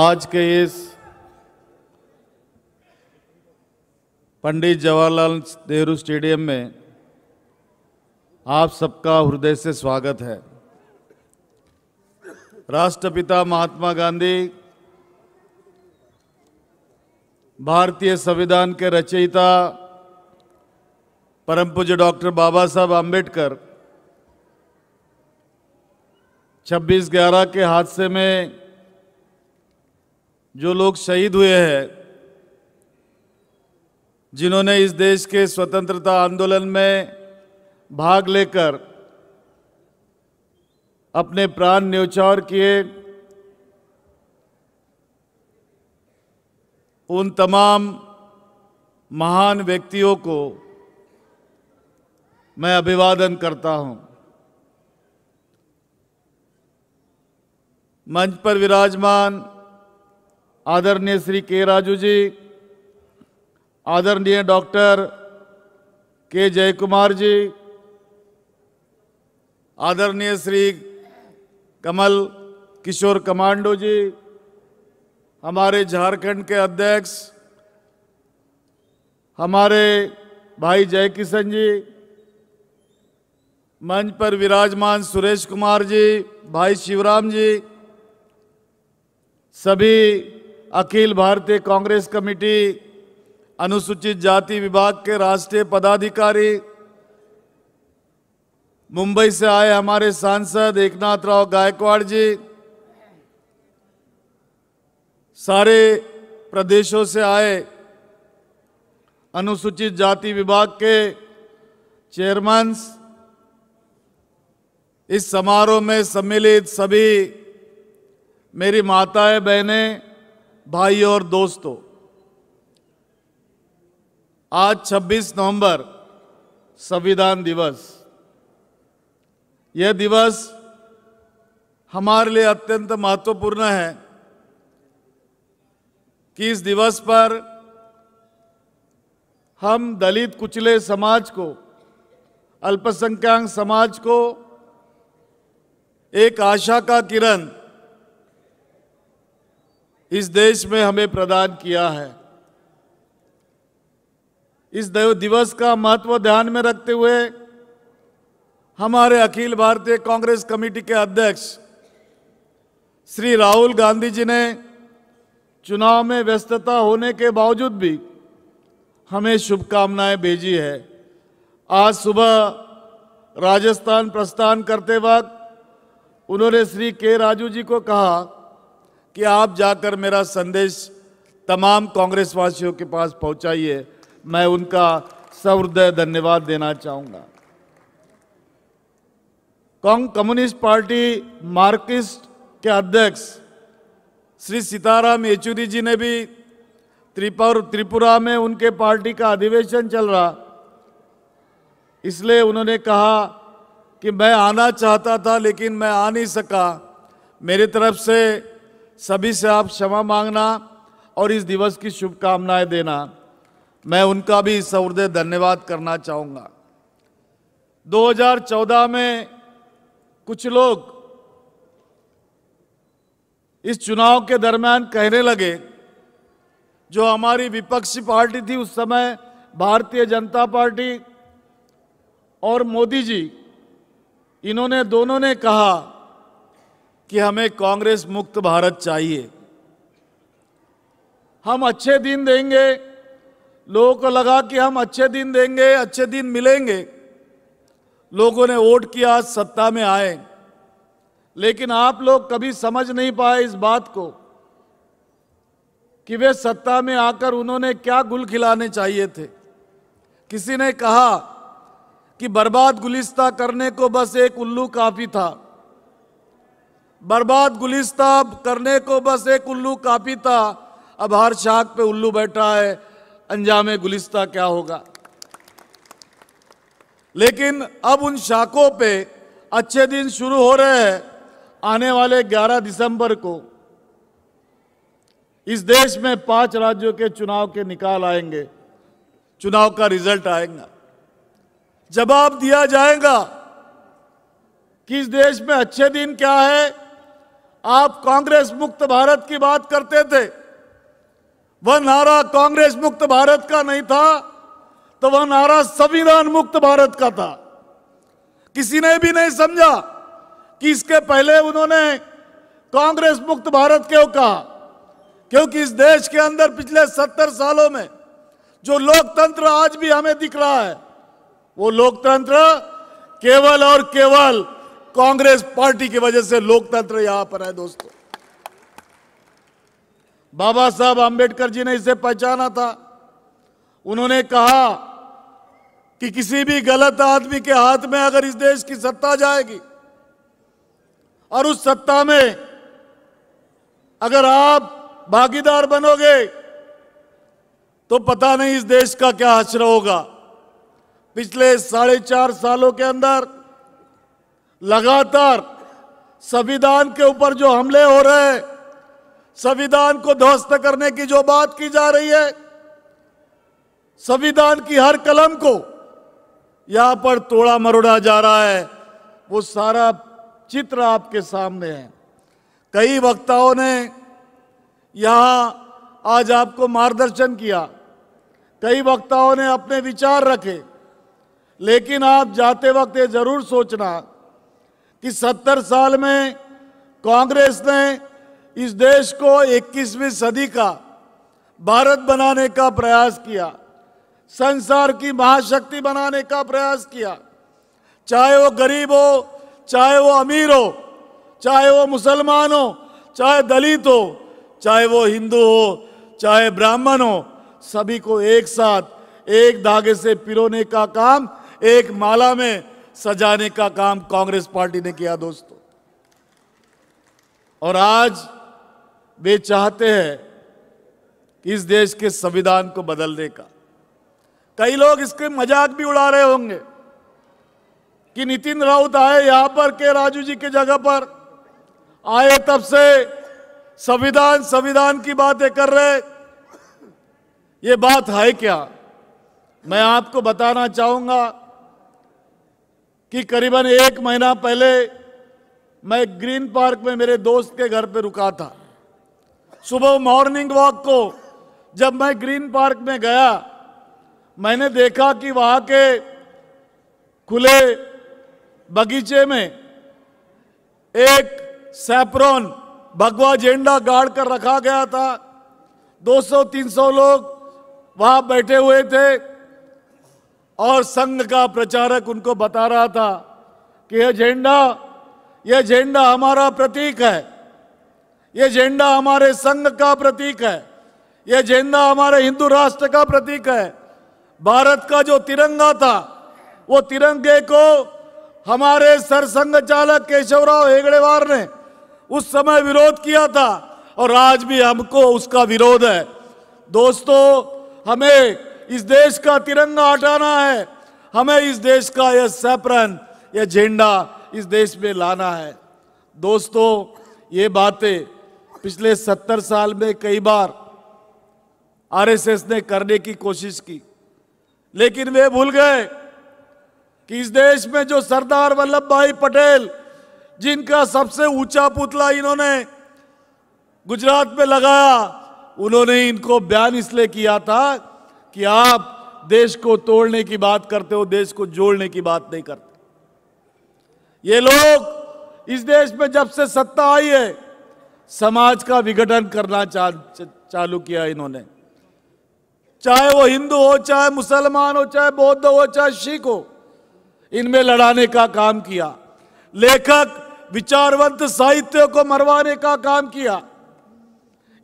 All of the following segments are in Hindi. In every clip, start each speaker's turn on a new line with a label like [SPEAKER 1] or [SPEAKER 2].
[SPEAKER 1] आज के इस पंडित जवाहरलाल नेहरू स्टेडियम में आप सबका हृदय से स्वागत है राष्ट्रपिता महात्मा गांधी भारतीय संविधान के रचयिता परम पूज्य डॉक्टर बाबा साहब आम्बेडकर 26 ग्यारह के हादसे में जो लोग शहीद हुए हैं जिन्होंने इस देश के स्वतंत्रता आंदोलन में भाग लेकर अपने प्राण न्यौछावर किए उन तमाम महान व्यक्तियों को मैं अभिवादन करता हूं मंच पर विराजमान आदरणीय श्री के राजू जी आदरणीय डॉक्टर के जय कुमार जी आदरणीय श्री कमल किशोर कमांडो जी हमारे झारखंड के अध्यक्ष हमारे भाई जय किशन जी मंच पर विराजमान सुरेश कुमार जी भाई शिवराम जी सभी अखिल भारतीय कांग्रेस कमेटी अनुसूचित जाति विभाग के राष्ट्रीय पदाधिकारी मुंबई से आए हमारे सांसद एकनाथ राव गायकवाड़ जी सारे प्रदेशों से आए अनुसूचित जाति विभाग के चेयरमैन इस समारोह में सम्मिलित सभी मेरी माताएं बहनें भाई और दोस्तों आज 26 नवंबर संविधान दिवस यह दिवस हमारे लिए अत्यंत महत्वपूर्ण है कि इस दिवस पर हम दलित कुचले समाज को अल्पसंख्यक समाज को एक आशा का किरण इस देश में हमें प्रदान किया है इस दिवस का महत्व ध्यान में रखते हुए हमारे अखिल भारतीय कांग्रेस कमेटी के अध्यक्ष श्री राहुल गांधी जी ने चुनाव में व्यस्तता होने के बावजूद भी हमें शुभकामनाएं भेजी है आज सुबह राजस्थान प्रस्थान करते वक्त उन्होंने श्री के राजू जी को कहा कि आप जाकर मेरा संदेश तमाम कांग्रेस वासियों के पास पहुंचाइए मैं उनका सहृदय धन्यवाद देना चाहूंगा कम्युनिस्ट पार्टी मार्किस्ट के अध्यक्ष श्री सीताराम येचुरी जी ने भी त्रिपुर त्रिपुरा में उनके पार्टी का अधिवेशन चल रहा इसलिए उन्होंने कहा कि मैं आना चाहता था लेकिन मैं आ नहीं सका मेरी तरफ से सभी से आप क्षमा मांगना और इस दिवस की शुभकामनाएं देना मैं उनका भी इस सौदे धन्यवाद करना चाहूँगा 2014 में कुछ लोग इस चुनाव के दरमियान कहने लगे जो हमारी विपक्षी पार्टी थी उस समय भारतीय जनता पार्टी और मोदी जी इन्होंने दोनों ने कहा कि हमें कांग्रेस मुक्त भारत चाहिए हम अच्छे दिन देंगे लोगों को लगा कि हम अच्छे दिन देंगे अच्छे दिन मिलेंगे लोगों ने वोट किया सत्ता में आए लेकिन आप लोग कभी समझ नहीं पाए इस बात को कि वे सत्ता में आकर उन्होंने क्या गुल खिलाने चाहिए थे किसी ने कहा कि बर्बाद गुलिस्ता करने को बस एक उल्लू काफ़ी था बर्बाद गुलिस्ता करने को बस एक उल्लू काफी था अब हर शाख पे उल्लू बैठा है अंजाम गुलिस्ता क्या होगा लेकिन अब उन शाखों पे अच्छे दिन शुरू हो रहे हैं आने वाले 11 दिसंबर को इस देश में पांच राज्यों के चुनाव के निकाल आएंगे चुनाव का रिजल्ट आएगा जवाब दिया जाएगा कि इस देश में अच्छे दिन क्या है आप कांग्रेस मुक्त भारत की बात करते थे वह नारा कांग्रेस मुक्त भारत का नहीं था तो वह नारा संविधान मुक्त भारत का था किसी ने भी नहीं समझा कि इसके पहले उन्होंने कांग्रेस मुक्त भारत क्यों कहा क्योंकि इस देश के अंदर पिछले सत्तर सालों में जो लोकतंत्र आज भी हमें दिख रहा है वो लोकतंत्र केवल और केवल कांग्रेस पार्टी की वजह से लोकतंत्र यहां पर है दोस्तों बाबा साहब अंबेडकर जी ने इसे पहचाना था उन्होंने कहा कि किसी भी गलत आदमी के हाथ में अगर इस देश की सत्ता जाएगी और उस सत्ता में अगर आप भागीदार बनोगे तो पता नहीं इस देश का क्या हश्र होगा पिछले साढ़े चार सालों के अंदर लगातार संविधान के ऊपर जो हमले हो रहे हैं संविधान को ध्वस्त करने की जो बात की जा रही है संविधान की हर कलम को यहां पर तोड़ा मरोड़ा जा रहा है वो सारा चित्र आपके सामने है कई वक्ताओं ने यहां आज आपको मार्गदर्शन किया कई वक्ताओं ने अपने विचार रखे लेकिन आप जाते वक्त ये जरूर सोचना कि 70 साल में कांग्रेस ने इस देश को 21वीं सदी का भारत बनाने का प्रयास किया संसार की महाशक्ति बनाने का प्रयास किया चाहे वो गरीब हो चाहे वो अमीर हो चाहे वो मुसलमान हो चाहे दलित हो चाहे वो हिंदू हो चाहे ब्राह्मण हो सभी को एक साथ एक धागे से पिरोने का काम एक माला में सजाने का काम कांग्रेस पार्टी ने किया दोस्तों और आज वे चाहते हैं कि इस देश के संविधान को बदलने का कई लोग इसके मजाक भी उड़ा रहे होंगे कि नितिन राउत आए यहां पर के राजू जी के जगह पर आए तब से संविधान संविधान की बातें कर रहे ये बात है क्या मैं आपको बताना चाहूंगा कि करीबन एक महीना पहले मैं ग्रीन पार्क में मेरे दोस्त के घर पे रुका था सुबह मॉर्निंग वॉक को जब मैं ग्रीन पार्क में गया मैंने देखा कि वहाँ के खुले बगीचे में एक सैप्रॉन भगवा झेंडा गाड़ कर रखा गया था 200-300 लोग वहाँ बैठे हुए थे और संघ का प्रचारक उनको बता रहा था कि यह झेंडा यह झेंडा हमारा प्रतीक है यह झेंडा हमारे संघ का प्रतीक है यह झेंडा हमारे हिंदू राष्ट्र का प्रतीक है भारत का जो तिरंगा था वो तिरंगे को हमारे सरसंघ चालक केशवराव हेगड़ेवार ने उस समय विरोध किया था और आज भी हमको उसका विरोध है दोस्तों हमें इस देश का तिरंगा हटाना है हमें इस देश का यह सैपरन यह झेंडा इस देश में लाना है दोस्तों ये बातें पिछले सत्तर साल में कई बार आरएसएस ने करने की कोशिश की लेकिन वे भूल गए कि इस देश में जो सरदार वल्लभ भाई पटेल जिनका सबसे ऊंचा पुतला इन्होंने गुजरात में लगाया उन्होंने इनको बयान इसलिए किया था कि आप देश को तोड़ने की बात करते हो देश को जोड़ने की बात नहीं करते ये लोग इस देश में जब से सत्ता आई है समाज का विघटन करना चा, चा, चालू किया इन्होंने चाहे वो हिंदू हो चाहे मुसलमान हो चाहे बौद्ध हो चाहे सिख हो इनमें लड़ाने का काम किया लेखक विचारवंत साहित्य को मरवाने का काम किया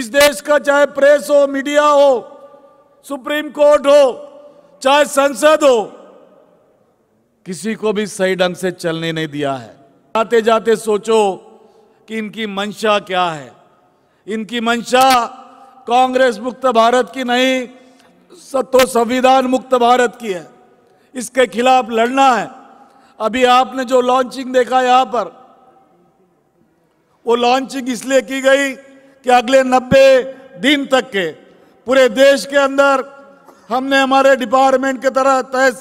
[SPEAKER 1] इस देश का चाहे प्रेस हो मीडिया हो सुप्रीम कोर्ट हो चाहे संसद हो किसी को भी सही ढंग से चलने नहीं दिया है आते जाते सोचो कि इनकी मंशा क्या है इनकी मंशा कांग्रेस मुक्त भारत की नहीं सत्तो संविधान मुक्त भारत की है इसके खिलाफ लड़ना है अभी आपने जो लॉन्चिंग देखा यहां पर वो लॉन्चिंग इसलिए की गई कि अगले 90 दिन तक के पूरे देश के अंदर हमने हमारे डिपार्टमेंट के तरह तहत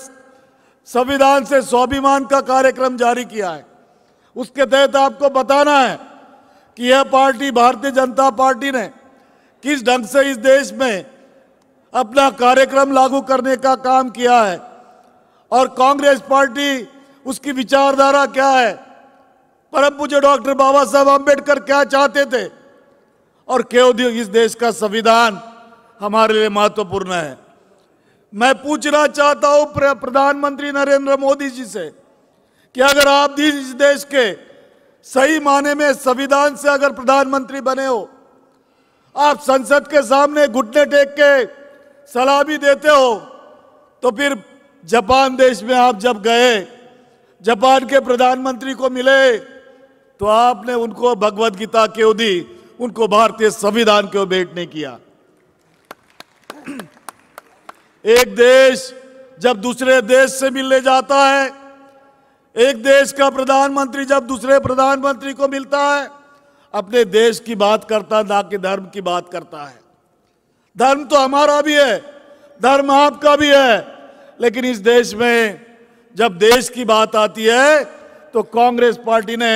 [SPEAKER 1] संविधान से स्वाभिमान का कार्यक्रम जारी किया है उसके तहत आपको बताना है कि यह पार्टी भारतीय जनता पार्टी ने किस ढंग से इस देश में अपना कार्यक्रम लागू करने का काम किया है और कांग्रेस पार्टी उसकी विचारधारा क्या है परम पूज्य डॉक्टर बाबा साहब आम्बेडकर क्या चाहते थे और क्यों इस देश का संविधान हमारे लिए महत्वपूर्ण है मैं पूछना चाहता हूं प्रधानमंत्री नरेंद्र मोदी जी से कि अगर आप भी इस देश के सही माने में संविधान से अगर प्रधानमंत्री बने हो आप संसद के सामने घुटने टेक के सलाह भी देते हो तो फिर जापान देश में आप जब गए जापान के प्रधानमंत्री को मिले तो आपने उनको भगवत गीता क्यों दी उनको भारतीय संविधान क्यों भेंट नहीं किया एक देश जब दूसरे देश से मिलने जाता है एक देश का प्रधानमंत्री जब दूसरे प्रधानमंत्री को मिलता है अपने देश की बात करता ना कि धर्म की बात करता है धर्म तो हमारा भी है धर्म आपका भी है लेकिन इस देश में जब देश की बात आती है तो कांग्रेस पार्टी ने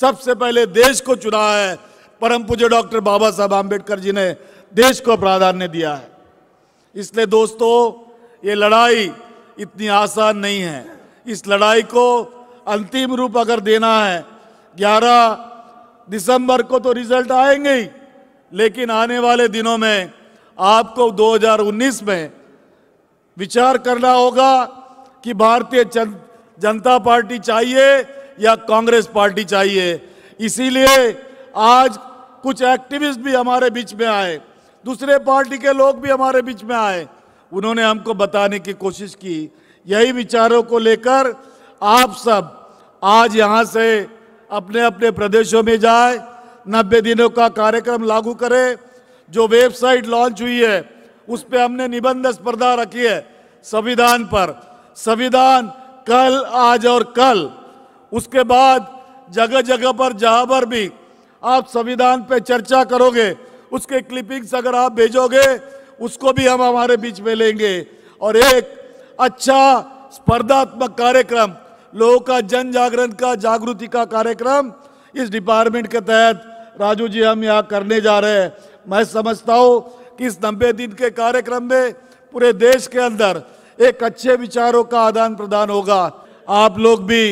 [SPEAKER 1] सबसे पहले देश को चुना है परम पूज्य डॉक्टर बाबा साहब आम्बेडकर जी ने देश को प्राधान्य दिया है इसलिए दोस्तों ये लड़ाई इतनी आसान नहीं है इस लड़ाई को अंतिम रूप अगर देना है 11 दिसंबर को तो रिजल्ट आएंगे ही लेकिन आने वाले दिनों में आपको 2019 में विचार करना होगा कि भारतीय जनता पार्टी चाहिए या कांग्रेस पार्टी चाहिए इसीलिए आज कुछ एक्टिविस्ट भी हमारे बीच में आए दूसरे पार्टी के लोग भी हमारे बीच में आए उन्होंने हमको बताने की कोशिश की यही विचारों को लेकर आप सब आज यहाँ से अपने अपने प्रदेशों में जाए नब्बे दिनों का कार्यक्रम लागू करें जो वेबसाइट लॉन्च हुई है उस पर हमने निबंध स्पर्धा रखी है संविधान पर संविधान कल आज और कल उसके बाद जगह जगह पर जहाँ पर भी आप संविधान पे चर्चा करोगे उसके क्लिपिंग्स अगर आप भेजोगे उसको भी हम हमारे बीच में लेंगे और एक अच्छा स्पर्धात्मक कार्यक्रम लोगों का जन जागरण का जागृति का कार्यक्रम इस डिपार्टमेंट के तहत राजू जी हम यहाँ करने जा रहे हैं मैं समझता हूँ कि इस नब्बे दिन के कार्यक्रम में पूरे देश के अंदर एक अच्छे विचारों का आदान प्रदान होगा आप लोग भी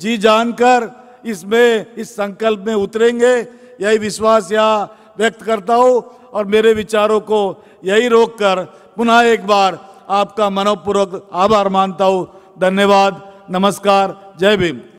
[SPEAKER 1] जी जानकर इसमें इस संकल्प में उतरेंगे यही विश्वास यहाँ व्यक्त करता हूँ और मेरे विचारों को यही रोककर पुनः एक बार आपका मनोपूर्वक आभार मानता हूँ धन्यवाद नमस्कार जय भीम